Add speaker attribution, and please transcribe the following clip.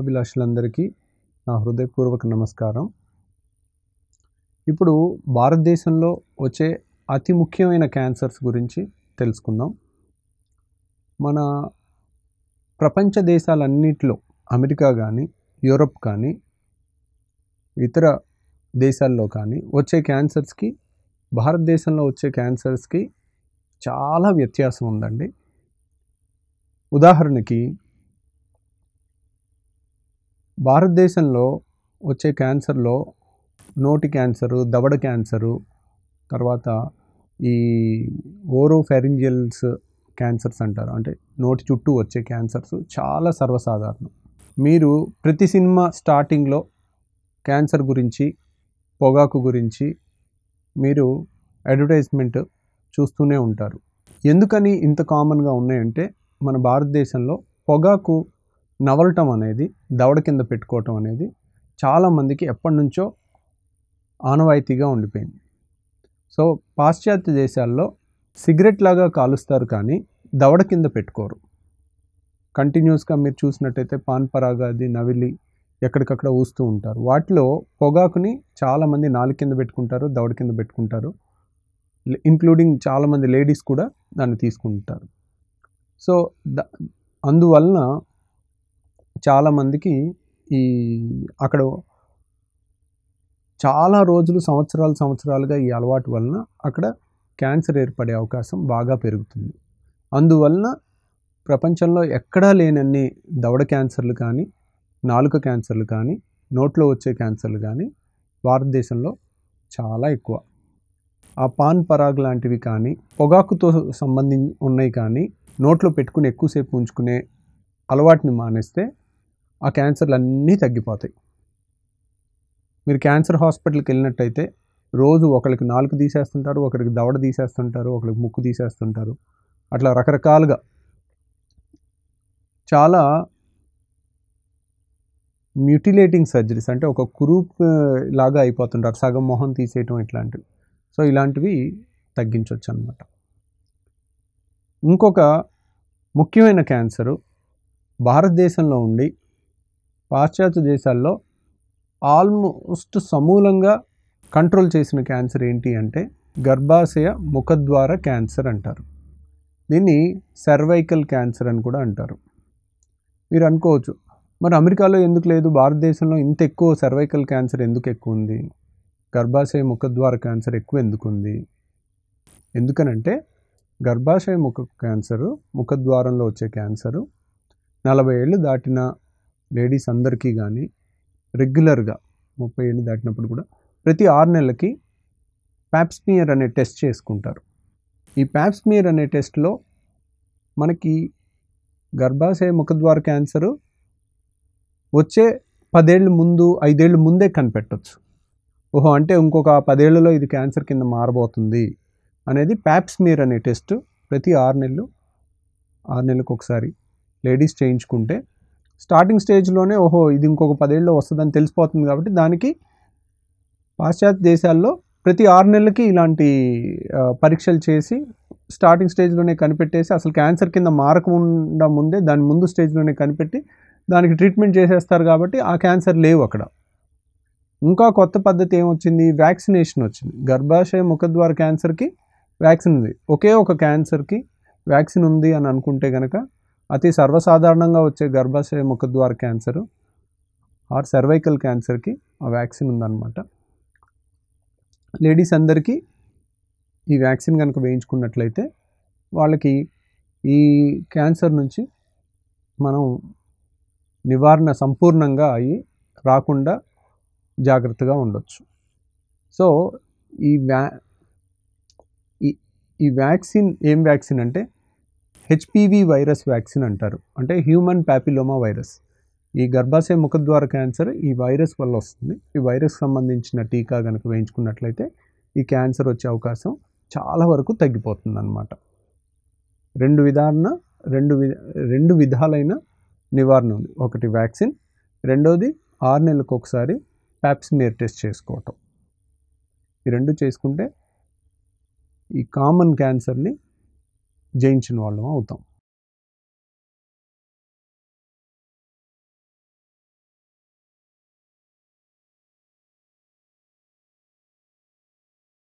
Speaker 1: అభిలాషులందరికీ నా హృదయపూర్వక నమస్కారం ఇప్పుడు భారతదేశంలో వచ్చే అతి ముఖ్యమైన క్యాన్సర్స్ గురించి తెలుసుకుందాం మన ప్రపంచ దేశాలన్నింటిలో అమెరికా కానీ యూరప్ కానీ ఇతర దేశాల్లో కానీ వచ్చే క్యాన్సర్స్కి భారతదేశంలో వచ్చే క్యాన్సర్స్కి చాలా వ్యత్యాసం ఉందండి ఉదాహరణకి భారతదేశంలో వచ్చే క్యాన్సర్లో నోటి క్యాన్సరు దవడ క్యాన్సరు తర్వాత ఈ ఓరోఫెరింజియల్స్ క్యాన్సర్స్ అంటారు అంటే నోటి చుట్టూ వచ్చే క్యాన్సర్స్ చాలా సర్వసాధారణం మీరు ప్రతి సినిమా స్టార్టింగ్లో క్యాన్సర్ గురించి పొగాకు గురించి మీరు అడ్వర్టైజ్మెంట్ చూస్తూనే ఉంటారు ఎందుకని ఇంత కామన్గా ఉన్నాయంటే మన భారతదేశంలో పొగాకు నవలటం అనేది దవడ కింద పెట్టుకోవటం అనేది చాలామందికి ఎప్పటి నుంచో ఆనవాయితీగా ఉండిపోయింది సో పాశ్చాత్య దేశాల్లో సిగరెట్ లాగా కాలుస్తారు కానీ దవడ కింద పెట్టుకోరు కంటిన్యూస్గా మీరు చూసినట్టయితే పాన్ పరాగాది నవిలి ఎక్కడికక్కడ ఊస్తూ ఉంటారు వాటిలో పొగాకుని చాలామంది నాలుగు కింద పెట్టుకుంటారు దవడ కింద పెట్టుకుంటారు ఇంక్లూడింగ్ చాలామంది లేడీస్ కూడా దాన్ని తీసుకుంటారు సో ద అందువలన చాలామందికి ఈ అక్కడ చాలా రోజులు సంవత్సరాలు సంవత్సరాలుగా ఈ అలవాటు వలన అక్కడ క్యాన్సర్ ఏర్పడే అవకాశం బాగా పెరుగుతుంది అందువలన ప్రపంచంలో ఎక్కడా లేనన్ని దవడ క్యాన్సర్లు కానీ నాలుక క్యాన్సర్లు కానీ నోట్లో వచ్చే క్యాన్సర్లు కానీ భారతదేశంలో చాలా ఎక్కువ ఆ పాన్ పరాగ్ లాంటివి కానీ పొగాకుతో సంబంధించి ఉన్నాయి కానీ నోట్లో పెట్టుకుని ఎక్కువసేపు ఉంచుకునే అలవాటుని మానేస్తే ఆ క్యాన్సర్లు అన్నీ తగ్గిపోతాయి మీరు క్యాన్సర్ హాస్పిటల్కి వెళ్ళినట్టయితే రోజు ఒకరికి నాలుగు తీసేస్తుంటారు ఒకరికి దవడ తీసేస్తుంటారు ఒకరికి ముక్కు తీసేస్తుంటారు అట్లా రకరకాలుగా చాలా మ్యూటిలేటింగ్ సర్జరీస్ అంటే ఒక కురూప్ లాగా అయిపోతుంటారు సగం మొహం తీసేయటం ఇట్లాంటివి సో ఇలాంటివి తగ్గించవచ్చు అనమాట ఇంకొక ముఖ్యమైన క్యాన్సరు భారతదేశంలో ఉండి పాశ్చాత్య దేశాల్లో ఆల్మోస్ట్ సమూలంగా కంట్రోల్ చేసిన క్యాన్సర్ ఏంటి అంటే గర్భాశయ ముఖద్వార క్యాన్సర్ అంటారు దీన్ని సర్వైకల్ క్యాన్సర్ అని కూడా అంటారు మీరు అనుకోవచ్చు మరి అమెరికాలో ఎందుకు లేదు భారతదేశంలో ఇంత ఎక్కువ సర్వైకల్ క్యాన్సర్ ఎందుకు ఎక్కువ ఉంది గర్భాశయ ముఖద్వార క్యాన్సర్ ఎక్కువ ఎందుకు ఉంది ఎందుకనంటే గర్భాశయ ముఖ క్యాన్సరు ముఖద్వారంలో వచ్చే క్యాన్సరు నలభై ఏళ్ళు దాటిన లేడీస్ అందరికీ కానీ రెగ్యులర్గా ముప్పై ఏళ్ళు దాటినప్పుడు కూడా ప్రతి ఆరు నెలలకి ప్యాప్స్మియర్ అనే టెస్ట్ చేసుకుంటారు ఈ ప్యాప్స్మియర్ అనే టెస్ట్లో మనకి గర్భాశయ ముఖద్వార క్యాన్సరు వచ్చే పదేళ్ళు ముందు ఐదేళ్ళు ముందే కనిపెట్టచ్చు ఓహో అంటే ఇంకొక పదేళ్లలో ఇది క్యాన్సర్ కింద మారబోతుంది అనేది ప్యాప్స్మియర్ అనే టెస్ట్ ప్రతి ఆరు నెలలు ఆరు నెలలకు ఒకసారి లేడీస్ చేయించుకుంటే స్టార్టింగ్ స్టేజ్లోనే ఓహో ఇది ఇంకొక పదేళ్ళలో వస్తుందని తెలిసిపోతుంది కాబట్టి దానికి పాశ్చాత్య దేశాల్లో ప్రతి ఆరు నెలలకి ఇలాంటి పరీక్షలు చేసి స్టార్టింగ్ స్టేజ్లోనే కనిపెట్టేసి అసలు క్యాన్సర్ కింద మారకుండా ముందే దాని ముందు స్టేజ్లోనే కనిపెట్టి దానికి ట్రీట్మెంట్ చేసేస్తారు కాబట్టి ఆ క్యాన్సర్ లేవు అక్కడ ఇంకా కొత్త పద్ధతి ఏమొచ్చింది వ్యాక్సినేషన్ వచ్చింది గర్భాశయ ముఖద్వార క్యాన్సర్కి వ్యాక్సిన్ ఉంది ఒకే ఒక క్యాన్సర్కి వ్యాక్సిన్ ఉంది అని అనుకుంటే కనుక అతి సర్వసాధారణంగా వచ్చే గర్భాశయ ముఖద్వార క్యాన్సర్ ఆర్ సర్వైకల్ క్యాన్సర్కి ఆ వ్యాక్సిన్ ఉందన్నమాట లేడీస్ అందరికీ ఈ వ్యాక్సిన్ కనుక వేయించుకున్నట్లయితే వాళ్ళకి ఈ క్యాన్సర్ నుంచి మనం నివారణ సంపూర్ణంగా అయ్యి రాకుండా జాగ్రత్తగా ఉండొచ్చు సో ఈ వ్యా ఈ వ్యాక్సిన్ ఏం వ్యాక్సిన్ అంటే హెచ్పివి వైరస్ వ్యాక్సిన్ అంటారు అంటే హ్యూమన్ ప్యాపిలోమా వైరస్ ఈ గర్భాశయ ముఖద్వార క్యాన్సర్ ఈ వైరస్ వల్ల వస్తుంది ఈ వైరస్ సంబంధించిన టీకా కనుక వేయించుకున్నట్లయితే ఈ క్యాన్సర్ వచ్చే అవకాశం చాలా వరకు తగ్గిపోతుంది అన్నమాట రెండు విధాన రెండు వి రెండు విధాలైన నివారణ ఉంది ఒకటి వ్యాక్సిన్ రెండోది ఆరు నెలలకు ఒకసారి ప్యాప్స్మేర్ టెస్ట్ చేసుకోవటం ఈ రెండు చేసుకుంటే ఈ కామన్ క్యాన్సర్ని జయించిన వాళ్ళం అవుతాం